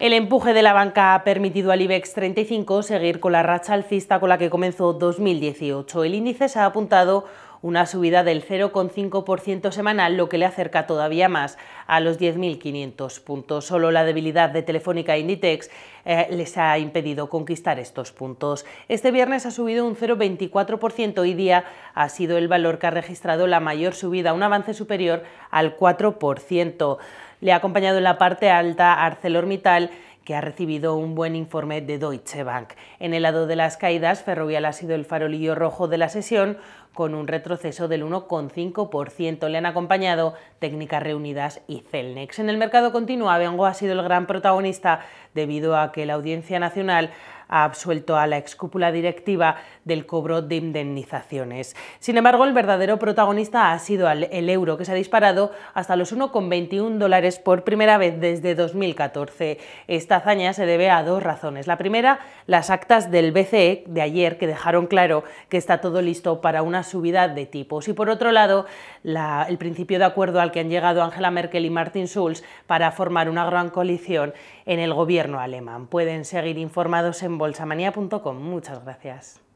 El empuje de la banca ha permitido al IBEX 35 seguir con la racha alcista con la que comenzó 2018. El índice se ha apuntado una subida del 0,5% semanal, lo que le acerca todavía más a los 10.500 puntos. Solo la debilidad de Telefónica e Inditex eh, les ha impedido conquistar estos puntos. Este viernes ha subido un 0,24% hoy día ha sido el valor que ha registrado la mayor subida, un avance superior al 4%. Le ha acompañado en la parte alta ArcelorMittal, que ha recibido un buen informe de Deutsche Bank. En el lado de las caídas, Ferrovial ha sido el farolillo rojo de la sesión, con un retroceso del 1,5%. Le han acompañado Técnicas Reunidas y Celnex. En el mercado continuo, Avengo ha sido el gran protagonista debido a que la Audiencia Nacional ha absuelto a la excúpula directiva del cobro de indemnizaciones. Sin embargo, el verdadero protagonista ha sido el euro, que se ha disparado hasta los 1,21 dólares por primera vez desde 2014. Esta hazaña se debe a dos razones. La primera, las actas del BCE de ayer, que dejaron claro que está todo listo para una subida de tipos. Y por otro lado, el principio de acuerdo al que han llegado Angela Merkel y Martin Schulz para formar una gran coalición en el gobierno alemán. Pueden seguir informados en bolsamanía.com. Muchas gracias.